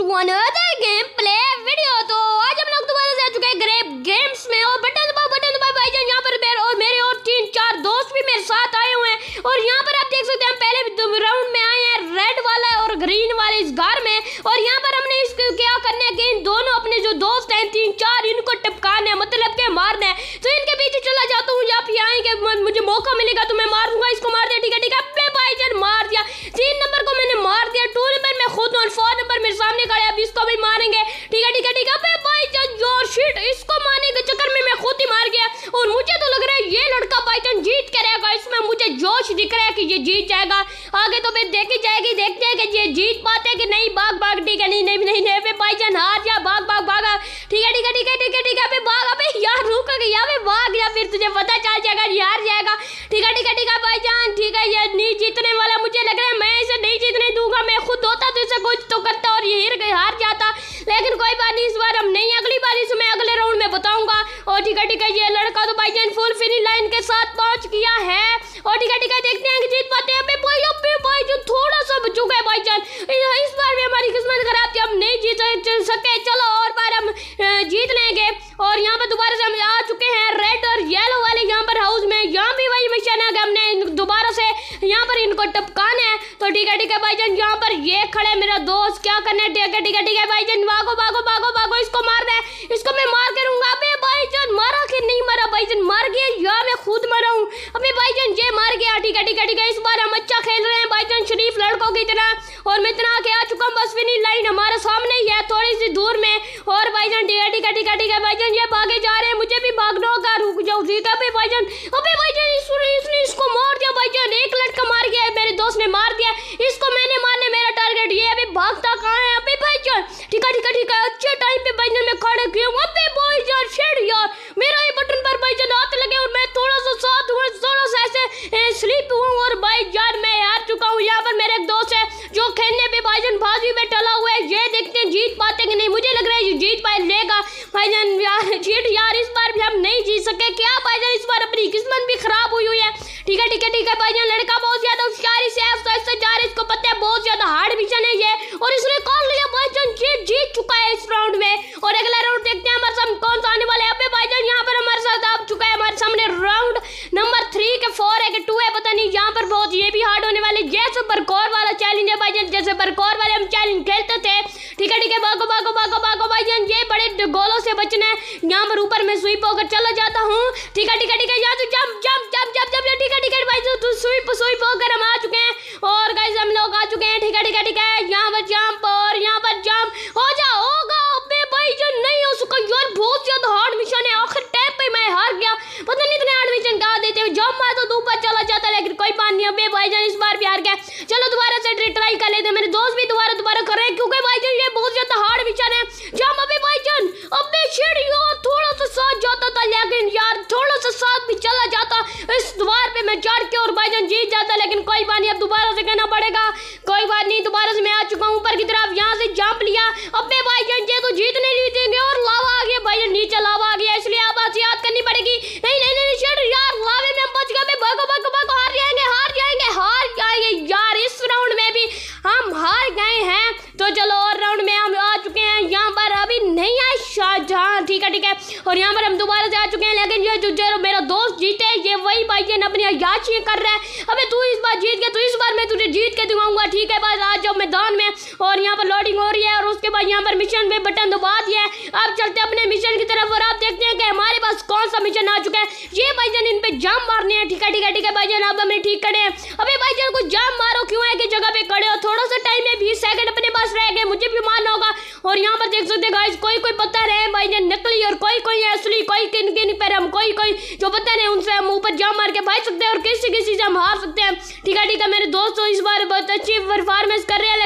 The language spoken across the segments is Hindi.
to another game play video तो आज हम लोग दोबारा से आ चुके हैं ग्रेप गेम्स में और बटन दबाओ बटन दबाओ भाईजान यहाँ पर मेरे और मेरे और तीन चार दोस्त भी मेरे साथ आए हुए हैं और यहाँ पर आप देख सकते हैं पहले राउंड में आए हैं रेड वाला और ग्रीन वाले इस घर में और यहाँ पर हमने इसको क्या करने है इन दोनों अपने जो दोस्त हैं तीन चार इनको टपकाने मतलब के मारने तो इनके पीछे चला जाता हूँ या फिर आएंगे मुझे मौका मिलेगा तो मैं मारूंगा दिख रहा है कि ये जीत जाएगा आगे तो फिर देखी जाएगी देखते हैं कि ये जीत पाते कि नहीं बाग बाग ठीक है नहीं नहीं नहीं नहीं पे जान हार जा बाग बाग भागा ठीक है ठीक है ठीक है ठीक है ठीक है अबे भाग अबे यार रुक गया अबे भाग या फिर तुझे पता चल जाएगा यार जाएगा ठीक है ठीक है ठीक है भाई जान ठीक है ये नहीं जीतने वाला मुझे लग रहा है मैं इसे नहीं जीतने दूंगा मैं खुद होता तो इसे कुछ तो करता और ये हिर हार जाता लेकिन कोई बात नहीं इस बार हम नहीं अगली बार इसमें अगले राउंड में बताऊंगा और ठीक है ठीक है ये लड़का तो भाई जान फुल फिनिश लाइन के साथ पहुंच गया है चल सके चलो और बार हम जीत लेंगे और यहाँ पर दोबारा से हम आ चुके हैं रेड और येलो वाले यहाँ पर हाउस में यहाँ भी वही मिशन है कि हमने दोबारा से यहाँ पर इनको टपकाना है तो ठीक है ठीक है भाई जान यहाँ पर ये खड़े मेरा दोस्त क्या करना है ठीक है ठीक है ठीक है भाई जान भागो भागो भागो भागो भाईजन मर गए या मैं खुद मरा हूँ अबे भाईजान ये मर गया ठीक है ठीक है ठीक है इस बार हम अच्छा खेल रहे हैं भाईजन शरीफ लड़कों की तरह और मैं इतना आगे आ चुका हूँ बस फिनिश लाइन हमारे सामने ही है थोड़ी सी दूर में और भाईजन ठीक है ठीक है ठीक है ठीक है भाईजन ये भागे जा रहे हैं मुझे भी भागना होगा रुक जाओ ठीक है भाईजन अभी भाईजन इसने इसको मार दिया भाई दोबारा से आ चुके हैं लेकिन ये जुजेरो मेरा दोस्त जीते ये वही भाई भाईजन अपनी अयाशी कर रहा है अबे तू इस बार जीत गया तो इस बार मैं तुझे जीत के दिखाऊंगा ठीक है बस आ जाओ मैदान में और यहाँ पर लोडिंग हो रही है और उसके बाद यहाँ पर मिशन पे बटन दबा दिया है अब चलते अपने मिशन की तरफ और आप देखते हैं कि हमारे पास कौन सा मिशन आ चुका है ये भाई भाईजन इन पे जाम मारने हैं ठीक है ठीक है ठीक है भाई भाईजन अब हमें ठीक खड़े हैं अबे भाईजन को जाम मारो क्यों है कि जगह पे खड़े हो थोड़ा सा टाइम है बीस सेकंड और यहाँ पर देख सकते गाइस कोई कोई पत्थर है भाई ने नकली और कोई कोई असली कोई किन किन पर हम कोई कोई जो पता है उनसे हम ऊपर जाम मार के भाग सकते हैं और किसी किसी से हम हार सकते हैं ठीक है ठीक है मेरे दोस्तों इस बार बहुत अच्छी परफॉर्मेंस कर रहे हैं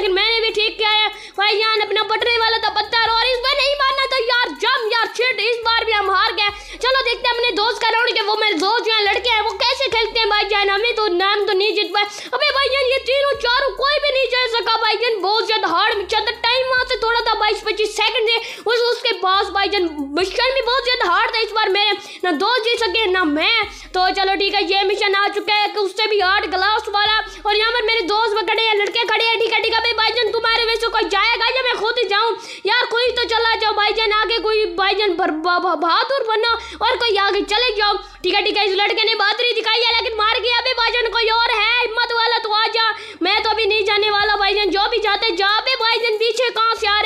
लेकिन मिशन भी बहुत ज़्यादा हार्ड था इस बार मेरे ना दो जी सके ना मैं तो चलो ठीक है ये मिशन आ चुका है उससे भी हार्ड ग्लास वाला और यहाँ पर मेरे दोस्त खड़े हैं लड़के खड़े हैं ठीक है ठीक है भाई भाईजान तुम्हारे वैसे कोई जाएगा या मैं खुद जाऊँ यार कोई तो चला जाओ भाईजान आगे कोई भाईजान बहादुर बनो और कोई आगे चले जाओ ठीक है ठीक है इस लड़के ने बहादुरी दिखाई है लेकिन मार गया अभी भाईजान कोई और है हिम्मत वाला तो आ जा मैं तो अभी नहीं जाने वाला भाईजान जो भी जाते जा भाईजान पीछे कहाँ से आ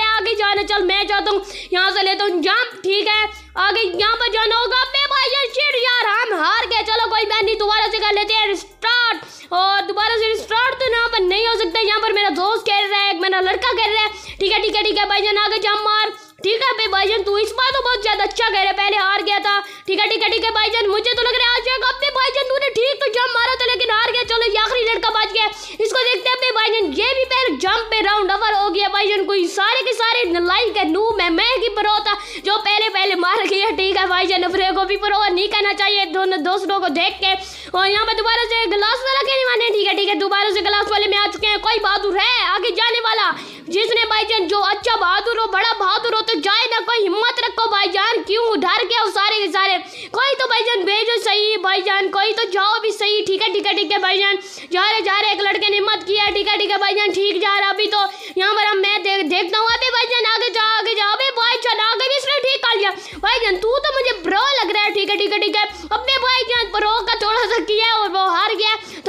चल मैं जाता हूँ यहाँ से लेता हूँ जंप ठीक है आगे यहाँ पर जाना होगा अपने भाई यार चिट यार हम हार गए चलो कोई बात नहीं दोबारा से कर लेते हैं स्टार्ट और दोबारा से स्टार्ट तो यहाँ पर नहीं हो सकता यहाँ पर मेरा दोस्त कह रहा है मेरा लड़का कह रहा है ठीक है ठीक है ठीक है भाई जान आगे जम मार ठीक है भाई भाईजान तू इस बार तो बहुत ज्यादा अच्छा कह रहे पहले हार गया था ठीक है ठीक है ठीक है भाईजान मुझे तो लग रहा है आज जाएगा अपने भाईजान तूने ठीक तो जम मारा था लेकिन हार वालों ने आखिरी लड़का बच गया इसको देखते हैं भाई भाईजन ये भी पैर जंप पे राउंड अवर हो गया भाई भाईजन कोई सारे के सारे लाइक है नू मैं मैं की प्रो था जो पहले पहले मार गया ठीक है भाई भाईजन अपने को भी प्रो नहीं कहना चाहिए दोनों दोस्तों को देख के और यहाँ पर दोबारा से ग्लास वाला खेलने वाले ठीक है ठीक है दोबारा से ग्लास वाले में आ चुके हैं कोई बहादुर है आगे जाने वाला जिसने भाई जान जो अच्छा बहादुर हो बड़ा बहादुर हो तो जाए ना कोई हिम्मत रखो भाई जान क्यों डर के सारे के सारे कोई तो भाई जान भेज भाई भाईजान कोई तो जाओ भी सही ठीक है ठीक है ठीक है भाई जान जा रहे जा रहे एक लड़के ने हिम्मत किया ठीक है ठीक है भाई जान ठीक जा रहा अभी तो यहाँ पर हम मैं देख देखता हूँ अभी जान आगे जाओ आगे जाओ अभी जान आगे भी इसने ठीक कर लिया जान तू तो मुझे ब्रो लग रहा है ठीक है ठीक है ठीक है भाई जान ब्रो का थोड़ा सा किया और वो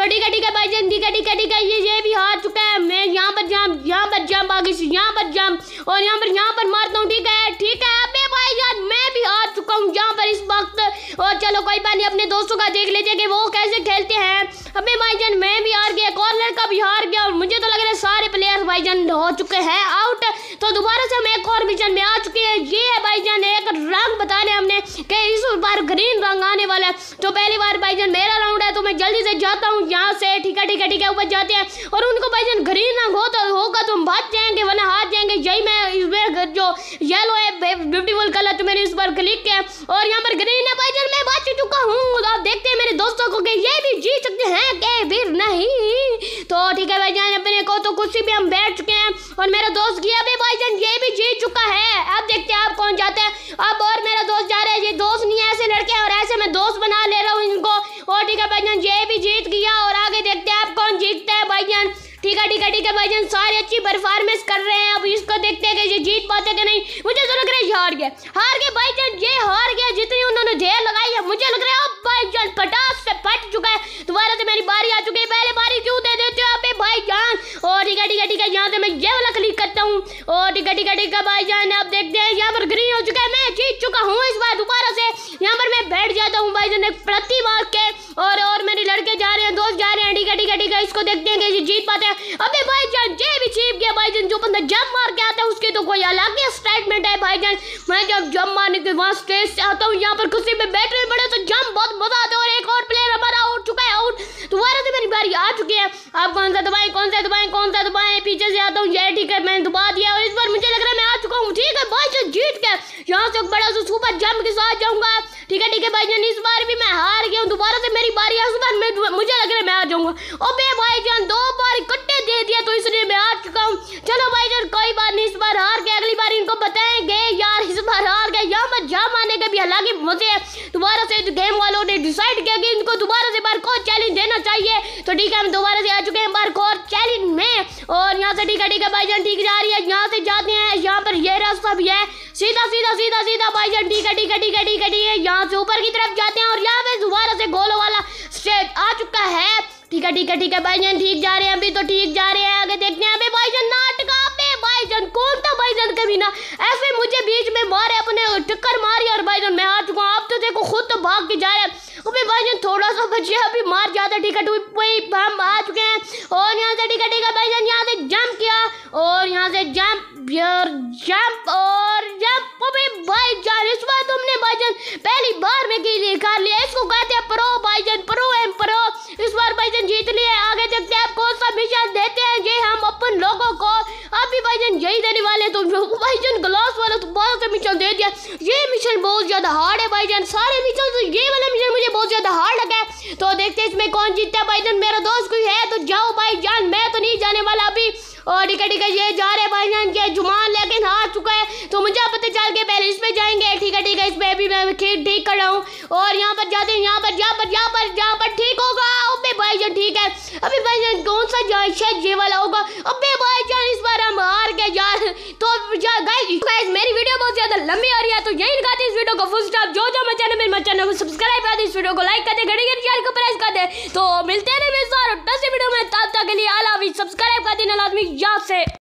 डिगा डिगा भाईजान डिगा डिगा डिगा ये ये भी हार चुका है मैं यहाँ पर जाम यहाँ पर जाम आगे से यहाँ पर जाम और यहाँ पर यहाँ पर मारता हूँ ठीक है ठीक है अबे भाई भाईजान मैं भी हार चुका हूँ यहाँ पर इस वक्त और चलो कोई बात नहीं अपने दोस्तों का देख लेते हैं कि वो कैसे खेलते हैं अबे भाईजान मैं भी हार गया कॉर्नर का भी हार गया और मुझे तो लग रहा है सारे प्लेयर भाईजान हो चुके हैं आउट तो दोबारा से हम एक और मिशन में आ चुके हैं ये है भाई जान एक रंग बता रहे हमने कि इस बार ग्रीन रंग आने वाला है तो पहली बार भाई जान मेरा राउंड है तो मैं जल्दी से जाता हूँ यहाँ से ठीक है ठीक है ठीक है ऊपर जाते हैं और उनको भाई जान ग्रीन रंग हो तो होगा तो हम भाग जाएंगे वरना हार जाएंगे यही मैं इसमें जो येलो है ब्यूटीफुल कलर तो मैंने इस पर क्लिक किया और यहाँ पर ग्रीन है भाई मैं बच चुका हूँ आप देखते हैं मेरे दोस्तों को कि ये भी जीत सकते हैं के फिर नहीं तो ठीक है भाई जान अपने को तो कुर्सी पर हम बैठ चुके हैं और मेरा दोस्त गया भी भाई जान ये भी जीत चुका है अब देखते हैं आप कौन जाते हैं अब और मेरा दोस्त जा रहा है ये दोस्त नहीं है ऐसे लड़के और ऐसे में दोस्त सारे अच्छी परफॉर्मेंस कर रहे हैं अब इसको देखते हैं कि ये जीत पाते कि नहीं मुझे तो लग रहा है हार गया हार गया भाई जान ये हार गया जितनी उन्होंने ढेर लगाई है मुझे लग रहा है अब भाई जान पटास से फट चुका है दोबारा से मेरी बारी आ चुकी है पहले बारी क्यों दे देते हो आप भाई जान और ठीक है ठीक है ठीक है यहाँ से मैं ये वाला क्लिक करता हूँ और ठीक है ठीक है ठीक है भाई जान अब देखते हैं यहाँ पर ग्रीन हो चुका है मैं जीत चुका हूँ इस बार दोबारा से यहाँ पर मैं बैठ जाता हूँ भाई जान प्रतिभा के और गया इसको देखते हैं कैसे जीत पाते हैं अबे जान जे भी जीत गया भाई जान जो बंदा जंप मार के आता है उसकी तो कोई अलग ही स्टेटमेंट है भाई जान मैं जब जंप मारने के वहाँ स्टेज से आता हूँ यहाँ पर खुशी में बैठ रहे बड़े तो जंप बहुत मजा आता है और एक और प्लेयर हमारा आउट चुका है आउट दोबारा से मेरी बारी आ चुकी है आप कौन सा दबाएं कौन सा दबाएं कौन सा दबाएं पीछे से आता हूँ ये ठीक है मैंने दबा दिया और इस बार मुझे लग रहा है मैं आ चुका हूँ ठीक है भाई जान जीत गया यहाँ से बड़ा सा सुपर जंप के साथ जाऊँगा ठीक है ठीक है भाई जान इस बार भी मैं हार गया हूँ दोबारा से मेरी बारी उस बार मुझे लग रहा है मैं हार जाऊंगा ओबे जान दो बार इकट्ठे दे दिया तो इसलिए मैं आ चुका हूँ चलो भाई जान कोई बात नहीं इस बार हार गए अगली बार इनको बताएंगे यार इस बार हार गए यहाँ पर जा माने के भी हालांकि मुझे दोबारा से गेम वालों ने डिसाइड किया कि इनको दोबारा से बार को चैलेंज देना चाहिए तो ठीक है हम दोबारा से आ चुके हैं बार को चैलेंज में और यहाँ से ठीक है ठीक है भाई जान ठीक जा रही है यहाँ से जाते हैं यहाँ पर ये रास्ता भी है सीधा सीधा सीधा सीधा जान ठीक है ठीक है ठीक है ठीक है ठीक है यहाँ से ऊपर की तरफ जाते हैं और यहाँ पे दोबारा से गोलो वाला स्टेट आ चुका है ठीक है ठीक है ठीक है जान ठीक जा रहे हैं अभी तो ठीक जा रहे हैं आगे देखते हैं अभी जान नाटक कौन था कभी ना ऐसे मुझे बीच में मारे अपने टक्कर मारी और भाईजान मैं चुका आप तो देखो खुद तो भाग के जा रहे हैं अभी थोड़ा सा बचे अभी मार जाता ठीक है हम आ चुके हैं और यहाँ से ठीक है ठीक है यहाँ भाईजान पहली बार में के लिए कर लिया इसको कहते हैं प्रो भाईजान प्रो एम प्रो इस बार भाईजान जीत लिए आगे देखते हैं आप कौन सा मिशन देते हैं ये हम अपन लोगों को अभी भाईजान यही देने वाले हैं तो भाईजान ग्लास वाले तो बहुत सा मिशन दे दिया ये मिशन बहुत ज़्यादा हार्ड है भाईजान सारे मिशन तो ये वाला मिशन मुझे बहुत ज़्यादा हार्ड लगा है तो देखते हैं इसमें कौन जीतता है भाईजान मेरा दोस्त कोई है तो जाओ भाईजान मैं तो नहीं जाने वाला और ठीक है ठीक है ये जा रहे भाई जान के जुमान लेकिन हार चुका है तो मुझे पता चल के पहले इस इसमें जाएंगे ठीक है ठीक है इस इसमें भी मैं खेत ठीक कर रहा हूँ और यहाँ पर जाते हैं यहाँ पर यहाँ पर यहाँ पर यहाँ पर ठीक होगा अबे भाई जान ठीक है अभी भाई जान कौन सा शायद ये वाला होगा अबे गाइस यू गाइस मेरी वीडियो बहुत ज्यादा लंबी आ रही है तो यही लगाते इस वीडियो को फुल स्टॉप जो जो मेरे मेरे चैनल को सब्सक्राइब कर दे इस वीडियो को लाइक कर दे घड़ी घड़ी चैनल को प्रेस कर दे तो मिलते हैं नेक्स्ट वीडियो में तब तक के लिए आला सब्सक्राइब कर देना लाजमी याद से